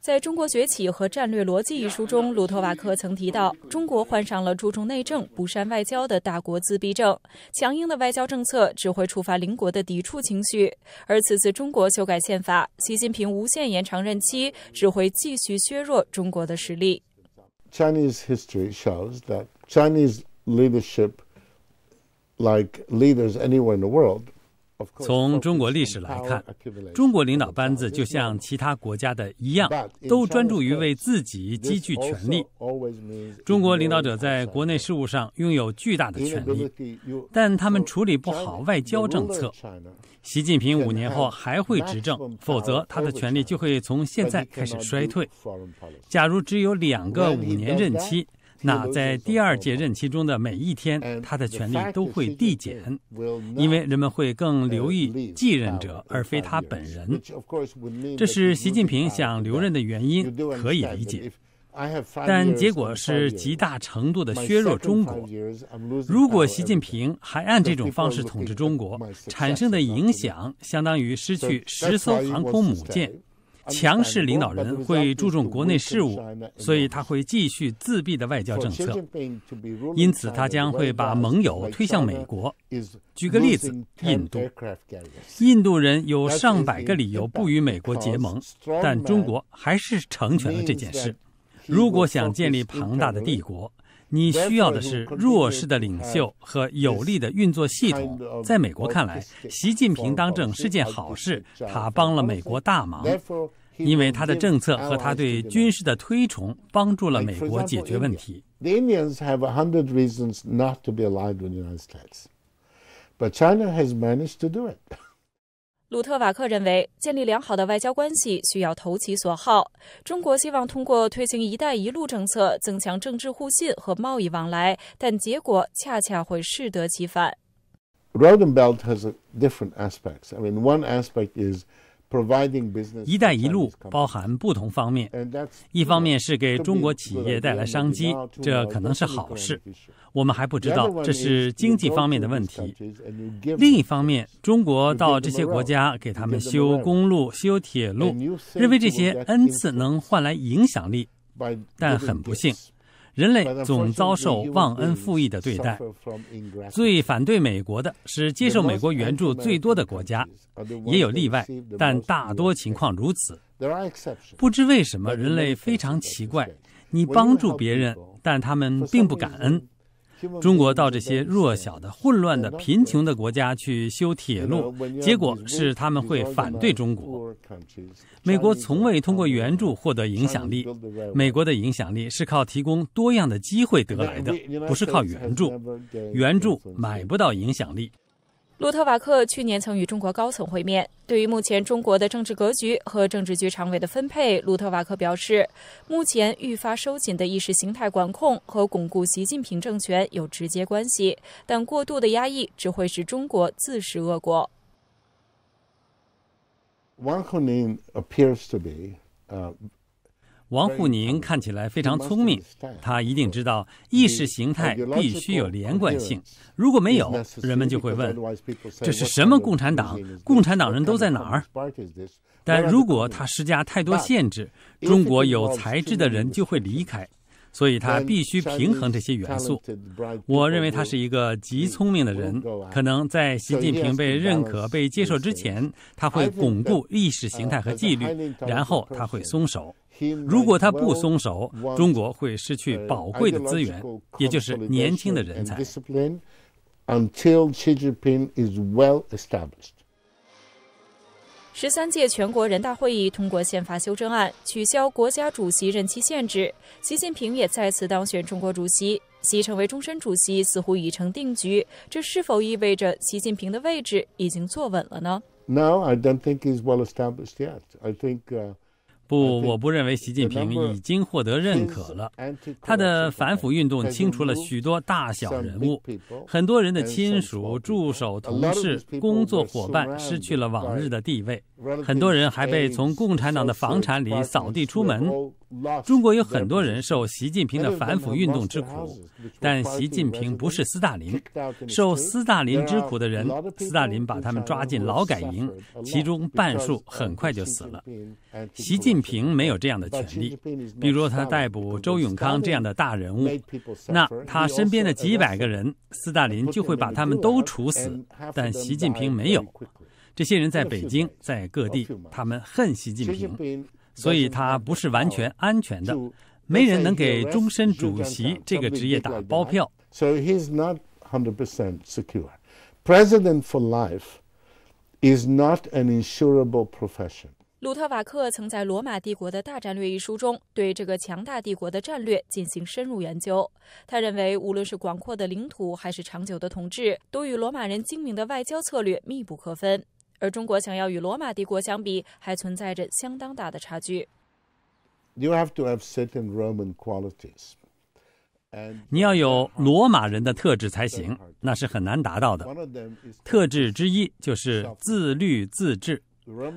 在中国崛起和战略逻辑一书中，鲁特瓦克曾提到，中国患上了注重内政、不善外交的大国自闭症，强硬的外交政策只会触发邻国的抵触情绪。而此次中国修改宪法、习近平无限延长任期，只会继续削弱中国的实力。Chinese history shows that Chinese leadership, like leaders anywhere in the world. 从中国历史来看，中国领导班子就像其他国家的一样，都专注于为自己积聚权力。中国领导者在国内事务上拥有巨大的权力，但他们处理不好外交政策。习近平五年后还会执政，否则他的权力就会从现在开始衰退。假如只有两个五年任期。那在第二届任期中的每一天，他的权力都会递减，因为人们会更留意继任者而非他本人。这是习近平想留任的原因，可以理解。但结果是极大程度的削弱中国。如果习近平还按这种方式统治中国，产生的影响相当于失去十艘航空母舰。强势领导人会注重国内事务，所以他会继续自闭的外交政策。因此，他将会把盟友推向美国。举个例子，印度，印度人有上百个理由不与美国结盟，但中国还是成全了这件事。如果想建立庞大的帝国，你需要的是弱势的领袖和有力的运作系统。在美国看来，习近平当政是件好事，他帮了美国大忙，因为他的政策和他对军事的推崇帮助了美国解决问题。鲁特瓦克认为，建立良好的外交关系需要投其所好。中国希望通过推行“一带一路”政策增强政治互信和贸易往来，但结果恰恰会适得其反。“一带一路”包含不同方面，一方面是给中国企业带来商机，这可能是好事，我们还不知道这是经济方面的问题；另一方面，中国到这些国家给他们修公路、修铁路，认为这些恩赐能换来影响力，但很不幸。人类总遭受忘恩负义的对待。最反对美国的是接受美国援助最多的国家，也有例外，但大多情况如此。不知为什么，人类非常奇怪：你帮助别人，但他们并不感恩。中国到这些弱小的、混乱的、贫穷的国家去修铁路，结果是他们会反对中国。美国从未通过援助获得影响力，美国的影响力是靠提供多样的机会得来的，不是靠援助。援助买不到影响力。鲁特瓦克去年曾与中国高层会面。对于目前中国的政治格局和政治局常委的分配，鲁特瓦克表示，目前愈发收紧的意识形态管控和巩固习近平政权有直接关系，但过度的压抑只会使中国自食恶果。王沪宁看起来非常聪明，他一定知道意识形态必须有连贯性。如果没有，人们就会问这是什么共产党？共产党人都在哪儿？但如果他施加太多限制，中国有才智的人就会离开，所以他必须平衡这些元素。我认为他是一个极聪明的人，可能在习近平被认可、被接受之前，他会巩固意识形态和纪律，然后他会松手。如果他不松手，中国会失去宝贵的资源，也就是年轻的人才。十三届全国人大会议通过宪法修正案，取消国家主席任期限制，习近平也再次当选中国主席。习成为终身主席似乎已成定局，这是否意味着习近平的位置已经坐稳了呢？No, I don't think he's well established yet. I think. 不，我不认为习近平已经获得认可了。他的反腐运动清除了许多大小人物，很多人的亲属、助手、同事、工作伙伴失去了往日的地位，很多人还被从共产党的房产里扫地出门。中国有很多人受习近平的反腐运动之苦，但习近平不是斯大林。受斯大林之苦的人，斯大林把他们抓进劳改营，其中半数很快就死了。习近习近平没有这样的权利比如他逮捕周永康这样的大人物那他身边的几百个人斯大林就会把他们都处死但习近平没有这些人在北京在各地他们恨习近平所以他不是完全安全的没人能给终身主席这个职业打包票 so he's not hundred percent secure president for life is not an insurable profession 鲁特瓦克曾在《罗马帝国的大战略》一书中对这个强大帝国的战略进行深入研究。他认为，无论是广阔的领土还是长久的统治，都与罗马人精明的外交策略密不可分。而中国想要与罗马帝国相比，还存在着相当大的差距。你要有罗马人的特质才行，那是很难达到的。特质之一就是自律自治。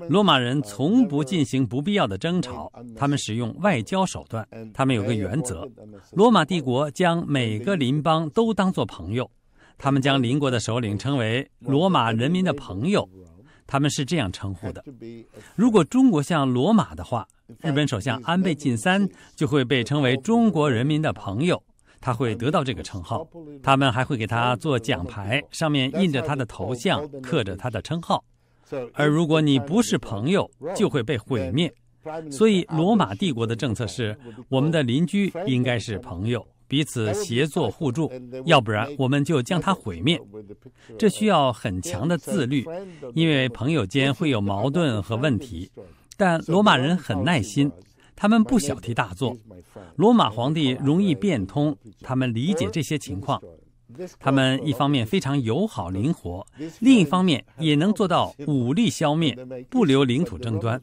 罗马人从不进行不必要的争吵，他们使用外交手段。他们有个原则：罗马帝国将每个邻邦都当作朋友，他们将邻国的首领称为“罗马人民的朋友”。他们是这样称呼的：如果中国像罗马的话，日本首相安倍晋三就会被称为“中国人民的朋友”，他会得到这个称号。他们还会给他做奖牌，上面印着他的头像，刻着他的称号。而如果你不是朋友，就会被毁灭。所以，罗马帝国的政策是：我们的邻居应该是朋友，彼此协作互助；要不然，我们就将它毁灭。这需要很强的自律，因为朋友间会有矛盾和问题。但罗马人很耐心，他们不小题大做。罗马皇帝容易变通，他们理解这些情况。他们一方面非常友好灵活，另一方面也能做到武力消灭，不留领土争端。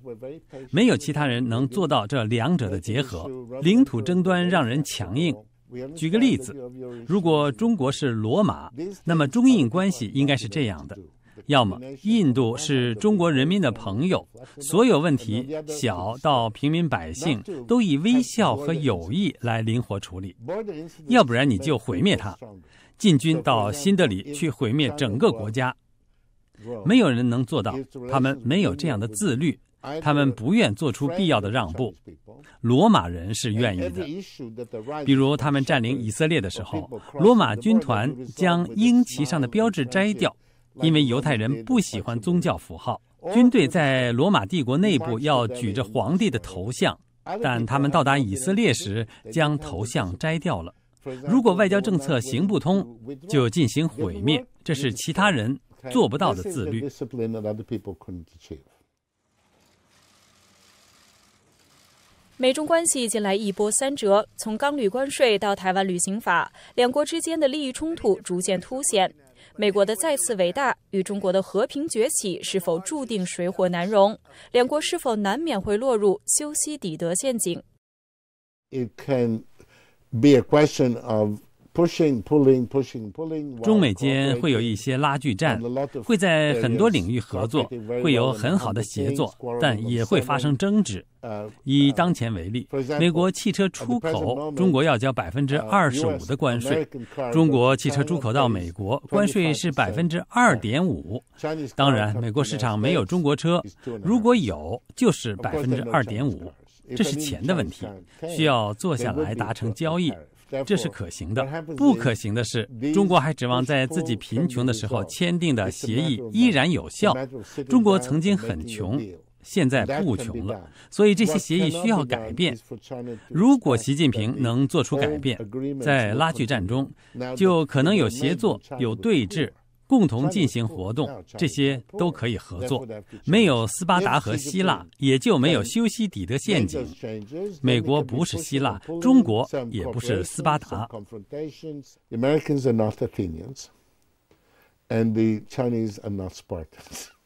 没有其他人能做到这两者的结合。领土争端让人强硬。举个例子，如果中国是罗马，那么中印关系应该是这样的：要么印度是中国人民的朋友，所有问题小到平民百姓都以微笑和友谊来灵活处理；要不然你就毁灭它。进军到新德里去毁灭整个国家，没有人能做到。他们没有这样的自律，他们不愿做出必要的让步。罗马人是愿意的，比如他们占领以色列的时候，罗马军团将鹰旗上的标志摘掉，因为犹太人不喜欢宗教符号。军队在罗马帝国内部要举着皇帝的头像，但他们到达以色列时将头像摘掉了。如果外交政策行不通，就进行毁灭，这是其他人做不到的自律。美中关系近来一波三折，从钢铝关税到台湾旅行法，两国之间的利益冲突逐渐凸显。美国的再次伟大与中国的和平崛起，是否注定水火难容？两国是否难免会落入修昔底德陷阱？be question a pushing, pulling, pushing, pulling. of 中美间会有一些拉锯战，会在很多领域合作，会有很好的协作，但也会发生争执。以当前为例，美国汽车出口中国要交百分之二十五的关税，中国汽车出口到美国关税是百分之二点五。当然，美国市场没有中国车，如果有就是百分之二点五。这是钱的问题，需要坐下来达成交易，这是可行的。不可行的是，中国还指望在自己贫穷的时候签订的协议依然有效。中国曾经很穷，现在不穷了，所以这些协议需要改变。如果习近平能做出改变，在拉锯战中，就可能有协作，有对峙。共同进行活动，这些都可以合作。没有斯巴达和希腊，也就没有修昔底德陷阱。美国不是希腊，中国也不是斯巴达。